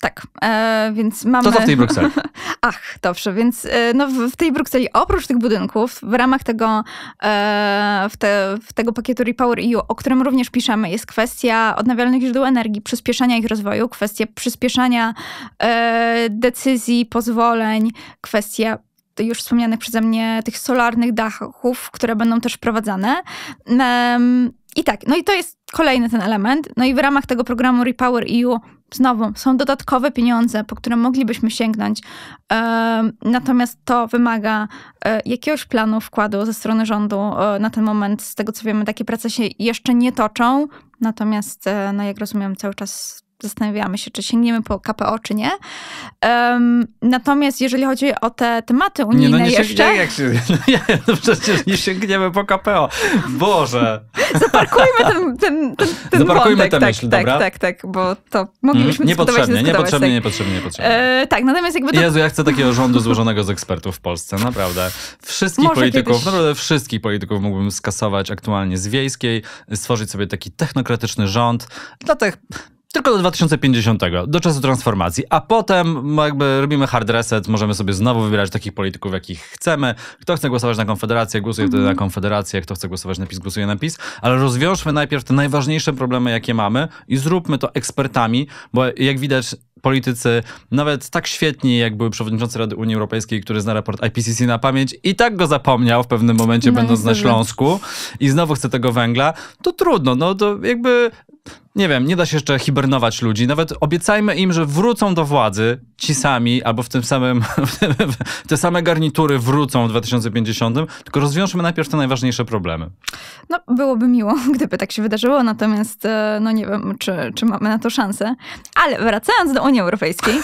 Tak, e, więc mamy... Co to w tej Brukseli? [laughs] Ach, dobrze, więc e, no, w, w, tej Brukseli oprócz tych budynków, w ramach tego, e, w, te, w tego pakietu Repower EU, o którym również piszemy, jest kwestia odnawialnych źródeł energii, przyspieszania ich rozwoju, kwestia przyspieszania e, decyzji, pozwoleń, kwestia już wspomnianych przeze mnie tych solarnych dachów, które będą też wprowadzane. I tak, no i to jest kolejny ten element. No i w ramach tego programu Repower EU znowu są dodatkowe pieniądze, po które moglibyśmy sięgnąć. Natomiast to wymaga e, jakiegoś planu wkładu ze strony rządu. E, na ten moment, z tego co wiemy, takie prace się jeszcze nie toczą. Natomiast, e, no jak rozumiem, cały czas zastanawiamy się, czy sięgniemy po KPO, czy nie. Um, natomiast jeżeli chodzi o te tematy unijne nie, no nie jeszcze... Jak się, [laughs] nie, no przecież nie sięgniemy po KPO. Boże! [laughs] Zaparkujmy ten, ten, ten, ten Zaparkujmy wątek. tę tak, myśl, tak, dobra? Tak, tak, tak, bo to mogliśmy mm, niepotrzebnie, niepotrzebnie, tak. niepotrzebnie, niepotrzebnie. E, tak, natomiast jakby to... Jezu, ja chcę takiego rządu złożonego z ekspertów w Polsce, naprawdę. Wszystkich Może polityków, kiedyś... naprawdę wszystkich polityków mógłbym skasować aktualnie z wiejskiej, stworzyć sobie taki technokratyczny rząd dla tych tylko do 2050, do czasu transformacji, a potem jakby robimy hard reset, możemy sobie znowu wybierać takich polityków, jakich chcemy. Kto chce głosować na Konfederację, głosuje mm -hmm. wtedy na mhm. Konfederację, kto chce głosować na PiS, głosuje na PiS, ale rozwiążmy najpierw te najważniejsze problemy, jakie mamy i zróbmy to ekspertami, bo jak widać politycy, nawet tak świetni, jak były przewodniczący Rady Unii Europejskiej, który zna raport IPCC na pamięć i tak go zapomniał w pewnym momencie, no, będąc na Śląsku i znowu chce tego węgla, to trudno, no to jakby nie wiem, nie da się jeszcze hibernować ludzi. Nawet obiecajmy im, że wrócą do władzy ci sami, albo w tym samym, [laughs] te same garnitury wrócą w 2050, tylko rozwiążmy najpierw te najważniejsze problemy. No, byłoby miło, [laughs] gdyby tak się wydarzyło, natomiast e, no nie wiem, czy, czy mamy na to szansę. Ale wracając do Unii Europejskiej. [laughs]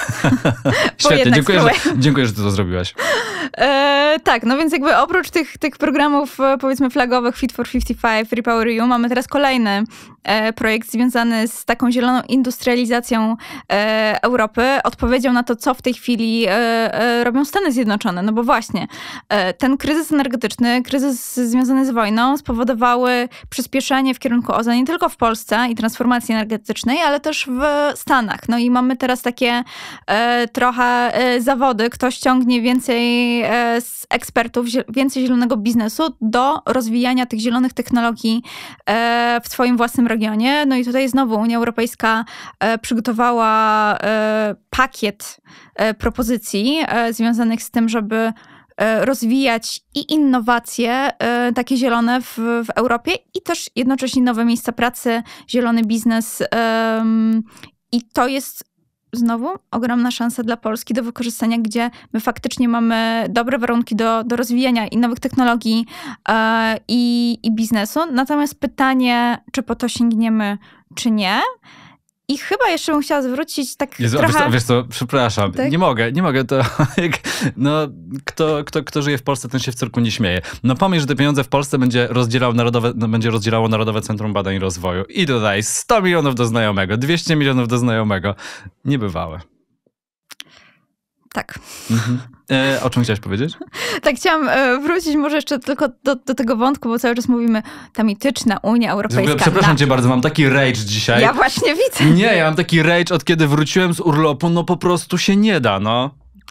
Świetnie, dziękuję że, dziękuję, że ty to zrobiłaś. E, tak, no więc jakby oprócz tych, tych programów e, powiedzmy flagowych Fit for 55, Repower EU, mamy teraz kolejny E, projekt związany z taką zieloną industrializacją e, Europy odpowiedział na to, co w tej chwili e, robią Stany Zjednoczone. No bo właśnie ten kryzys energetyczny, kryzys związany z wojną spowodowały przyspieszenie w kierunku OZE nie tylko w Polsce i transformacji energetycznej, ale też w Stanach. No i mamy teraz takie trochę zawody, kto ściągnie więcej z ekspertów, więcej zielonego biznesu do rozwijania tych zielonych technologii w swoim własnym regionie regionie. No i tutaj znowu Unia Europejska e, przygotowała e, pakiet e, propozycji związanych z tym, żeby rozwijać i innowacje takie zielone w, w, Europie i też jednocześnie nowe miejsca pracy, zielony biznes. I to jest znowu ogromna szansa dla Polski do wykorzystania, gdzie my faktycznie mamy dobre warunki do, do rozwijania i nowych technologii yy, i, i biznesu. Natomiast pytanie, czy po to sięgniemy, czy nie. I chyba jeszcze bym chciała zwrócić tak Jezu, trochę... Wiesz wiesz co przepraszam, tak? nie mogę, nie mogę, to [laughs] no, kto, kto, kto żyje w Polsce, ten się w cyrku nie śmieje. No pomyśl, że te pieniądze w Polsce będzie, rozdzielał narodowe, no, będzie rozdzielało Narodowe Centrum Badań i Rozwoju i dodaj 100 milionów do znajomego, 200 milionów do znajomego. Niebywałe. Tak. Mhm. E, o czym chciałaś powiedzieć? [laughs] tak, chciałam e, wrócić może jeszcze tylko do, do, tego wątku, bo cały czas mówimy ta mityczna Unia Europejska. ogóle, przepraszam na... cię bardzo, mam taki rage dzisiaj. Ja właśnie widzę. Nie, ja mam taki rage od kiedy wróciłem z urlopu, no po prostu się nie da, no.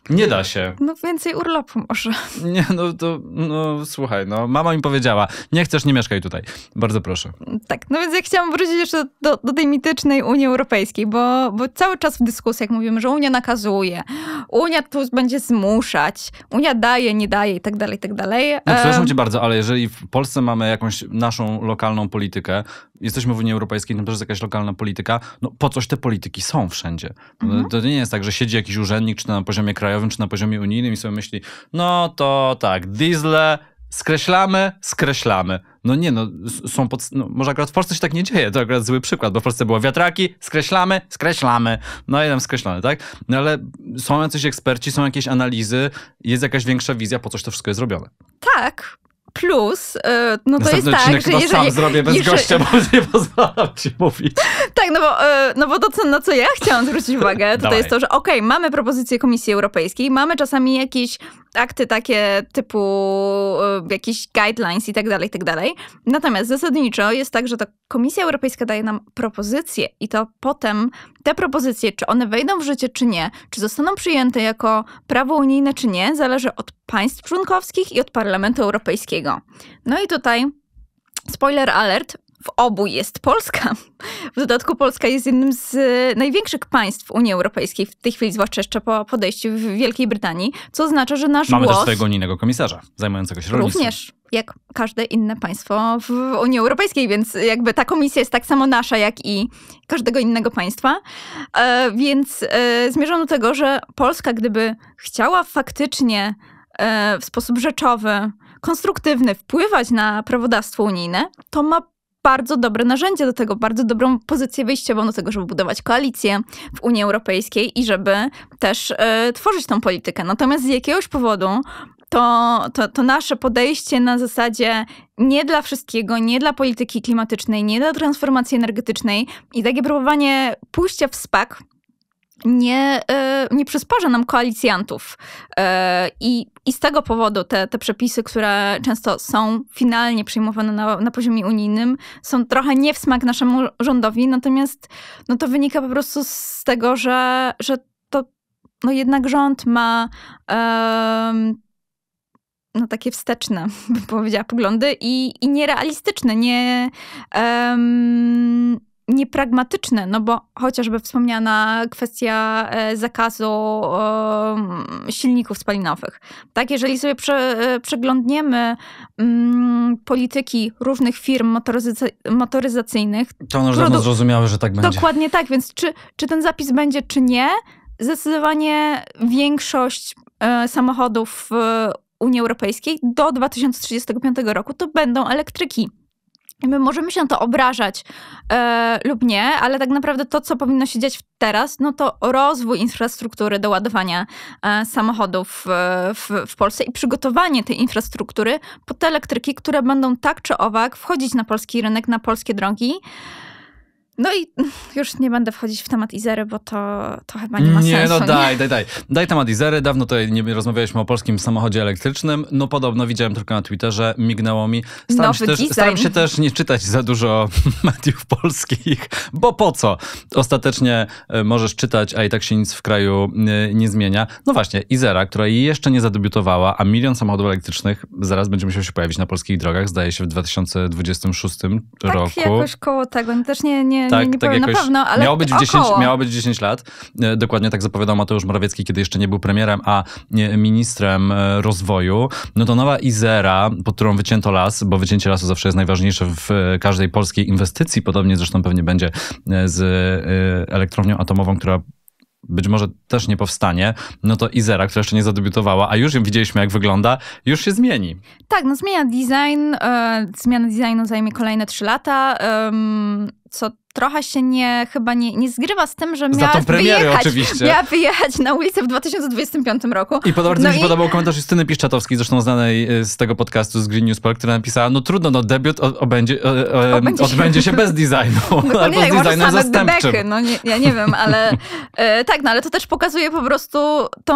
Nie da się. No więcej urlopu może. Nie, no to, no słuchaj, no mama mi powiedziała, nie chcesz, nie mieszkaj tutaj. Bardzo proszę. Tak, no więc ja chciałam wrócić jeszcze do, do tej mitycznej Unii Europejskiej, bo, bo cały czas w dyskusjach mówimy, że Unia nakazuje, Unia tu będzie zmuszać, Unia daje, nie daje i tak dalej, i tak dalej. No przepraszam cię bardzo, ale jeżeli w Polsce mamy jakąś naszą lokalną politykę, jesteśmy w Unii Europejskiej, no tam też jest jakaś lokalna polityka, no po coś te polityki są wszędzie. No, mhm. To nie jest tak, że siedzi jakiś urzędnik, czy na poziomie krajowym, czy na poziomie unijnym i sobie myśli, no to tak, diesle, skreślamy, skreślamy. No nie, no są pod... No, może akurat w Polsce się tak nie dzieje, to akurat zły przykład, bo w Polsce było wiatraki, skreślamy, skreślamy, no i tam skreślamy, tak? No ale są jacyś eksperci, są jakieś analizy, jest jakaś większa wizja, po coś to wszystko jest robione. Tak, Plus, e, no to jest tak, że jeżeli... sam zrobię bez jeżeli, gościa, bo nie pozwalam ci mówić. Tak, no bo, e, no bo to, co, na co ja chciałam zwrócić uwagę, to, to jest to, że okej, okay, mamy propozycję Komisji Europejskiej, mamy czasami jakieś akty takie typu y, jakieś guidelines i tak dalej, i tak dalej. Natomiast zasadniczo jest tak, że to Komisja Europejska daje nam propozycje i to potem te propozycje, czy one wejdą w życie, czy nie, czy zostaną przyjęte jako prawo unijne, czy nie, zależy od państw członkowskich i od Parlamentu Europejskiego. No i tutaj Spoiler alert, w obu jest Polska. W dodatku Polska jest jednym z e, największych państw Unii Europejskiej w tej chwili, zwłaszcza jeszcze po podejściu w Wielkiej Brytanii, co oznacza, że nasz Mamy głos... Mamy też swojego unijnego komisarza zajmującego się rolnictwem. Również, jak każde inne państwo w Unii Europejskiej, więc jakby ta komisja jest tak samo nasza, jak i każdego innego państwa. E, więc e, zmierzono do tego, że Polska, gdyby chciała faktycznie w sposób rzeczowy konstruktywny wpływać na prawodawstwo unijne, to ma bardzo dobre narzędzie do tego, bardzo dobrą pozycję wyjściową do tego, żeby budować koalicję w Unii Europejskiej i żeby też y, tworzyć tą politykę. Natomiast z jakiegoś powodu to, to, to nasze podejście na zasadzie nie dla wszystkiego, nie dla polityki klimatycznej, nie dla transformacji energetycznej i takie próbowanie pójścia w spak nie, e, nie przysparza nam koalicjantów. E, I, i z tego powodu te, te przepisy, które często są finalnie przyjmowane na, na poziomie unijnym, są trochę nie w smak naszemu rządowi, natomiast no to wynika po prostu z tego, że, że to no jednak rząd ma. Um, no takie wsteczne, bym powiedziała, poglądy i, i nierealistyczne, nie, um, niepragmatyczne, no bo chociażby wspomniana kwestia e, zakazu silników spalinowych. Tak, jeżeli sobie prze, e, przeglądniemy mm, polityki różnych firm motoryzacyjnych, to one już dawno zrozumiały, że tak będzie. Dokładnie tak, więc czy, czy ten zapis będzie, czy nie, zdecydowanie większość e, samochodów w Unii Europejskiej do 2035 roku to będą elektryki. My możemy się na to obrażać e, lub nie, ale tak naprawdę to, co powinno się dziać teraz, no to rozwój infrastruktury do ładowania e, samochodów e, w, w, Polsce i przygotowanie tej infrastruktury pod te elektryki, które będą tak czy owak wchodzić na polski rynek, na polskie drogi. No i [laughs] już nie będę wchodzić w temat Izery, bo to, to chyba nie ma nie, no sensu. No nie, no daj, daj, daj. Daj temat Izery. Dawno tutaj nie rozmawialiśmy o polskim samochodzie elektrycznym. No podobno widziałem tylko na Twitterze, mignęło mi. Staram, Nowy się też, staram się też nie czytać za dużo [laughs] mediów polskich, bo po co? Ostatecznie e, możesz czytać, a i tak się nic w kraju e, nie zmienia. No właśnie, Izera, która jeszcze nie zadebiutowała, a milion samochodów elektrycznych zaraz będzie musiał się pojawić na polskich drogach, zdaje się w 2026 tak, roku. jakoś koło tego. No też nie, nie tak, nie, nie tak powiem jakoś, na pewno, ale miało być, 10, miało być 10 lat. E, dokładnie tak zapowiadał Mateusz Morawiecki, kiedy jeszcze nie był premierem, a ministrem e, rozwoju. No to nowa Izera, pod którą wycięto las, bo wycięcie lasu zawsze jest najważniejsze w e, każdej polskiej inwestycji, podobnie zresztą pewnie będzie z elektrownią atomową, która być może też nie powstanie, no to Izera, która jeszcze nie zadebiutowała, a już ją widzieliśmy jak wygląda, już się zmieni. Tak, no zmienia design, e, zmiana designu zajmie kolejne 3 lata. E, co trochę się nie, chyba nie, nie zgrywa z tym, że miałaś wyjechać, oczywiście. miała wyjechać na ulicę w 2025 roku. I podoba, no mi się i... podobał komentarz Justyny Piszczatowskiej, zresztą znanej y, z tego podcastu z Green Newspal, która napisała, no trudno, no debiut obędzie, obędzie, odbędzie się, się bez designu. [laughs] Dokładnie albo tak, z designem zastępczym. no nie, ja nie wiem, ale y, tak, no ale to też pokazuje po prostu tą,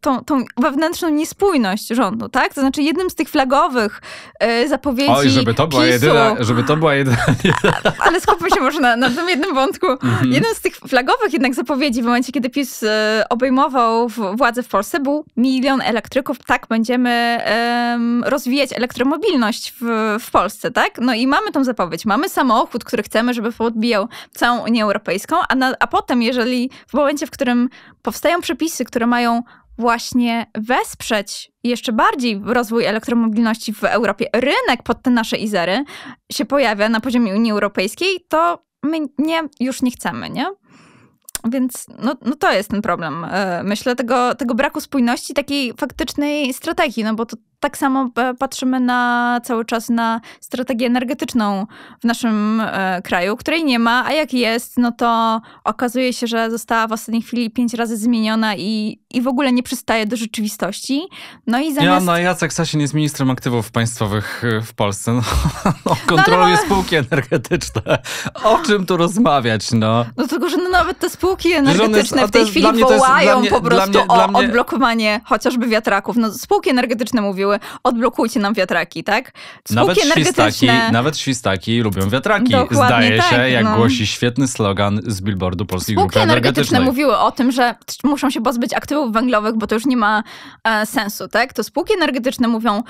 tą, tą wewnętrzną niespójność rządu, tak? To znaczy jednym z tych flagowych e, zapowiedzi Oj, żeby to była PiSu, jedyna, żeby to była jedyna... jedyna. [laughs] Ale skąd [laughs] skupmy się może na, na tym jednym wątku. Mhm. Jeden z tych flagowych jednak zapowiedzi w momencie, kiedy PiS e, obejmował władzę w Polsce był milion elektryków, tak będziemy rozwijać elektromobilność w, w Polsce, tak? No i mamy tą zapowiedź. Mamy samochód, który chcemy, żeby podbijał całą Unię Europejską, a, na, a potem, jeżeli w momencie, w którym powstają przepisy, które mają właśnie wesprzeć jeszcze bardziej rozwój elektromobilności w Europie, rynek pod te nasze Izery się pojawia na poziomie Unii Europejskiej, to my nie, już nie chcemy, nie? Więc no, no to jest ten problem. E, myślę tego, tego braku spójności, takiej faktycznej strategii, no bo to tak samo e, patrzymy na cały czas na strategię energetyczną w naszym e, kraju, której nie ma, a jak jest, no to okazuje się, że została w ostatniej chwili pięć razy zmieniona i, i w ogóle nie przystaje do rzeczywistości. No i zamiast... Joanna ja, Jacek Sasin jest ministrem aktywów państwowych e, w Polsce. [laughs] No, no, no, no kontroluje no, spółki energetyczne. O czym tu rozmawiać, no? No tylko, że no, nawet te spółki energetyczne jest, w tej chwili wołają mnie, po prostu mnie, o mnie... odblokowanie chociażby wiatraków. No spółki energetyczne mówiły, mówiły, odblokujcie nam wiatraki, tak? Spółki nawet energetyczne... Świstaki, nawet świstaki lubią wiatraki. Dokładnie Zdaje tak, się, jak no. głosi świetny slogan z billboardu Polskiej Spółki Grupy energetyczne mówiły o tym, że muszą się pozbyć aktywów węglowych, bo to już nie ma e, sensu, tak? To spółki energetyczne mówią,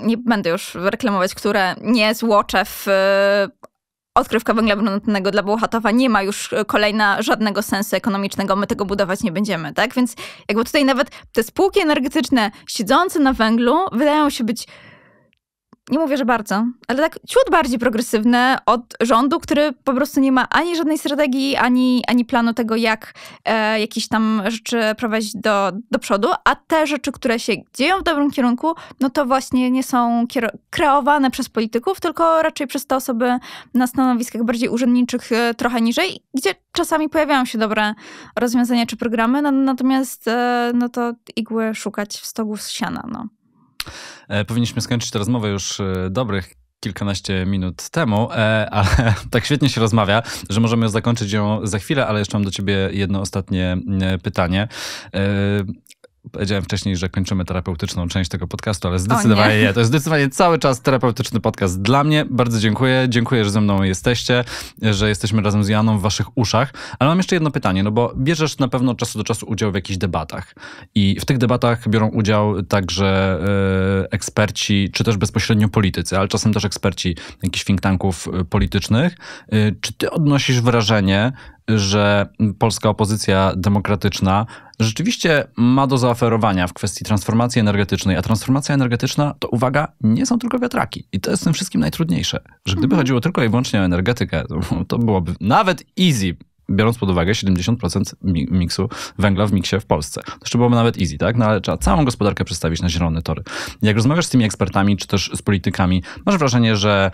nie będę już reklamować, które nie złocze w e, odkrywka węgla brunatnego dla Bełchatowa nie ma już e, kolejna żadnego sensu ekonomicznego, my tego budować nie będziemy, tak? Więc jakby tutaj nawet te spółki energetyczne siedzące na węglu wydają się być nie mówię, że bardzo, ale tak ciut bardziej progresywne od rządu, który po prostu nie ma ani żadnej strategii, ani, ani planu tego, jak e, jakieś tam rzeczy prowadzić do, do przodu, a te rzeczy, które się dzieją w dobrym kierunku, no to właśnie nie są kreowane przez polityków, tylko raczej przez te osoby na stanowiskach bardziej urzędniczych e, trochę niżej, gdzie czasami pojawiają się dobre rozwiązania czy programy, no, natomiast e, no to igły szukać w stogu z siana, no. E, powinniśmy skończyć tę rozmowę już e, dobrych kilkanaście minut temu, e, ale [laughs] tak świetnie się rozmawia, że możemy zakończyć ją za chwilę, ale jeszcze mam do ciebie jedno ostatnie pytanie powiedziałem wcześniej, że kończymy terapeutyczną część tego podcastu, ale zdecydowanie nie. To jest zdecydowanie cały czas terapeutyczny podcast dla mnie. Bardzo dziękuję. Dziękuję, że ze mną jesteście, że jesteśmy razem z Janą w waszych uszach. Ale mam jeszcze jedno pytanie, no bo bierzesz na pewno od czasu do czasu udział w jakichś debatach. I w tych debatach biorą udział także yy, eksperci, czy też bezpośrednio politycy, ale czasem też eksperci jakichś think tanków e, politycznych. E, czy ty odnosisz wrażenie, że polska opozycja demokratyczna rzeczywiście ma do zaoferowania w kwestii transformacji energetycznej, a transformacja energetyczna to uwaga, nie są tylko wiatraki. I to jest tym wszystkim najtrudniejsze, że gdyby mhm. chodziło tylko i wyłącznie o energetykę, to byłoby nawet easy, biorąc pod uwagę 70% miksu węgla w miksie w Polsce. To jeszcze byłoby nawet easy, tak? No ale trzeba całą gospodarkę przestawić na zielone tory. Jak rozmawiasz z tymi ekspertami, czy też z politykami, masz wrażenie, że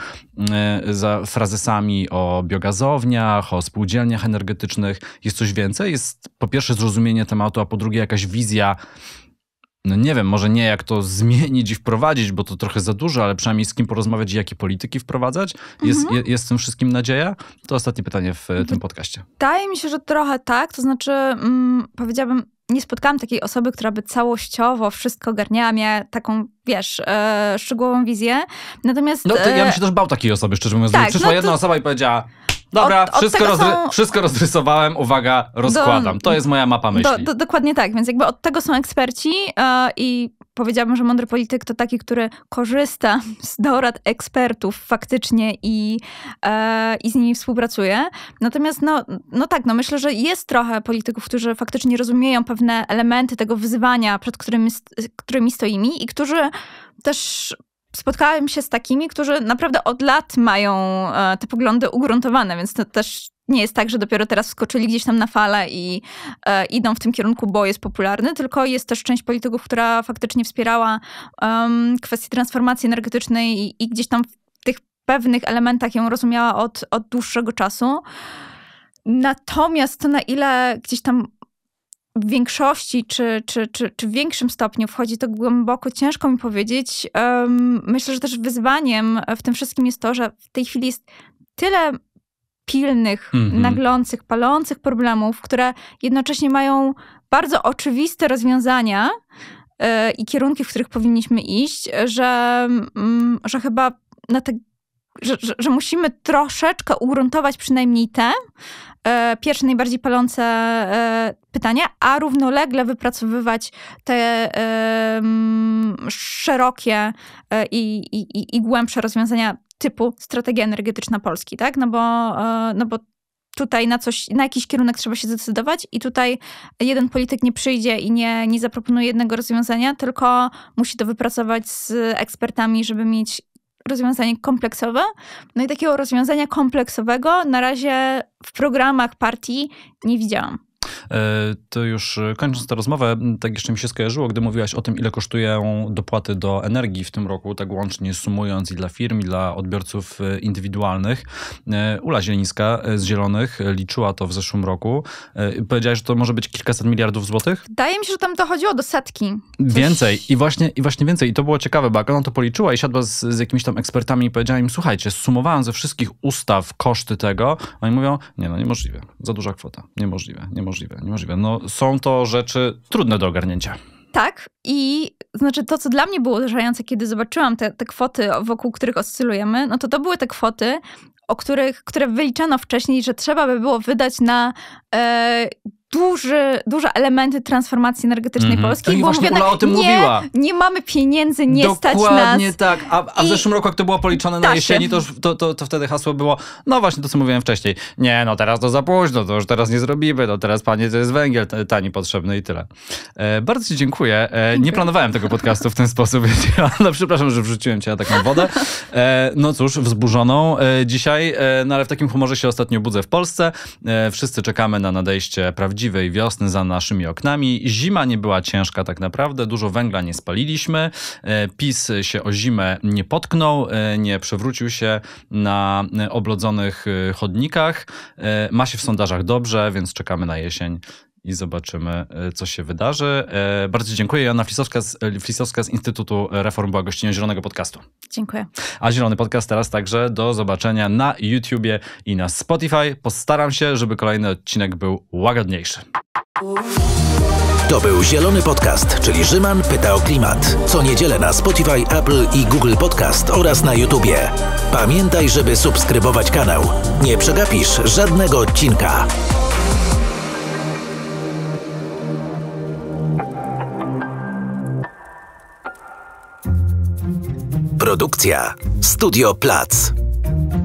y, za frazesami o biogazowniach, o spółdzielniach energetycznych jest coś więcej? Jest po pierwsze zrozumienie tematu, a po drugie jakaś wizja no nie wiem, może nie jak to [laughs] zmienić i wprowadzić, bo to trochę za dużo, ale przynajmniej z kim porozmawiać i jakie polityki wprowadzać. Jest, mhm. je, jest w tym wszystkim nadzieja? To ostatnie pytanie w mhm. tym podcaście. Wydaje mi się, że trochę tak. To znaczy, mm, powiedziałabym, nie spotkałam takiej osoby, która by całościowo wszystko ogarniała, miała taką, wiesz, e, szczegółową wizję. Natomiast... No to ja e, bym się też bał takiej osoby, szczerze mówiąc. Tak, Przyszła no jedna to... osoba i powiedziała Dobra, od, od wszystko, rozry są... wszystko rozrysowałem, uwaga, rozkładam. Do, to jest moja mapa myśli. Do, do, dokładnie tak, więc jakby od tego są eksperci yy, i powiedziałabym, że mądry polityk to taki, który korzysta z dorad ekspertów faktycznie i, e, i z nimi współpracuje. Natomiast no, no tak, no myślę, że jest trochę polityków, którzy faktycznie rozumieją pewne elementy tego wyzwania, przed którymi, którymi stoimy i którzy też spotkałem się z takimi, którzy naprawdę od lat mają e, te poglądy ugruntowane, więc to też nie jest tak, że dopiero teraz wskoczyli gdzieś tam na falę i e, idą w tym kierunku, bo jest popularny, tylko jest też część polityków, która faktycznie wspierała um, kwestię transformacji energetycznej i, i, gdzieś tam w tych pewnych elementach ją rozumiała od, od dłuższego czasu. Natomiast to, na ile gdzieś tam w większości czy, czy, czy, czy w większym stopniu wchodzi to głęboko, ciężko mi powiedzieć. myślę, że też wyzwaniem w tym wszystkim jest to, że w tej chwili jest tyle pilnych, mm-hmm. naglących, palących problemów, które jednocześnie mają bardzo oczywiste rozwiązania e, i kierunki, w których powinniśmy iść, że, mm, że chyba na te że, że, że, musimy troszeczkę ugruntować przynajmniej te e, pierwsze, najbardziej palące e, pytania, a równolegle wypracowywać te e, szerokie e, i, i, i głębsze rozwiązania typu strategia energetyczna Polski, tak? No bo, e, no bo tutaj na coś, na jakiś kierunek trzeba się zdecydować i tutaj jeden polityk nie przyjdzie i nie, nie zaproponuje jednego rozwiązania, tylko musi to wypracować z ekspertami, żeby mieć rozwiązanie kompleksowe. No i takiego rozwiązania kompleksowego na razie w programach partii nie widziałam. E, to już e, kończąc tę rozmowę, tak jeszcze mi się skojarzyło, gdy mówiłaś o tym, ile kosztują dopłaty do energii w tym roku, tak łącznie sumując i dla firm, i dla odbiorców e, indywidualnych. Ula Zielińska z Zielonych liczyła to w zeszłym roku. Powiedziałaś, że to może być kilkaset miliardów złotych? Wydaje mi się, że tam dochodziło do setki. Więcej. I właśnie, i właśnie więcej. I to było ciekawe, bo jak ona to policzyła i siadła z, z jakimiś tam ekspertami i powiedziała im, słuchajcie, sumowałem ze wszystkich ustaw koszty tego, oni mówią, nie no, niemożliwe. Za duża kwota. Niemożliwe, niemożliwe. Niemożliwe, niemożliwe. No, są to rzeczy trudne do ogarnięcia. Tak, i znaczy to, co dla mnie było uderzające, kiedy zobaczyłam te, te kwoty, wokół których oscylujemy, no to to były te kwoty, o których, które wyliczano wcześniej, że trzeba by było wydać na e, duży, duże elementy transformacji energetycznej mm -hmm. Polski. bo właśnie mówię, o tym nie, mówiła. Nie mamy pieniędzy, nie Dokładnie stać nas. Dokładnie tak. A, a w zeszłym roku, jak to było policzone na jesieni, to, to, to, to, wtedy hasło było, no właśnie to, co mówiłem wcześniej. Nie, no teraz to za późno, to już teraz nie zrobimy, no teraz panie, to jest węgiel tani potrzebny i tyle. E, bardzo ci dziękuję. E, Nie planowałem tego podcastu w ten sposób, no [laughs] przepraszam, że wrzuciłem cię na taką wodę. E, no cóż, wzburzoną e, dzisiaj, e, no ale w takim humorze się ostatnio budzę w Polsce. E, wszyscy czekamy na nadejście prawdziwego prawdziwej wiosny za naszymi oknami. Zima nie była ciężka tak naprawdę, dużo węgla nie spaliliśmy. E, PiS się o zimę nie potknął, e, nie przewrócił się na e, oblodzonych chodnikach. Ma się w sondażach dobrze, więc czekamy na jesień i zobaczymy, e, co się wydarzy. E, bardzo dziękuję. Joanna Flisowska z, e, Flisowska z Instytutu Reform była gościnią Zielonego Podcastu. Dziękuję. A Zielony Podcast teraz także do zobaczenia na YouTubie i na Spotify. Postaram się, żeby kolejny odcinek był łagodniejszy. To był Zielony Podcast, czyli Rzyman pyta o klimat. Co niedzielę na Spotify, Apple i Google Podcast oraz na YouTubie. Pamiętaj, żeby subskrybować kanał. Nie przegapisz żadnego odcinka. Produkcja Studio Plac.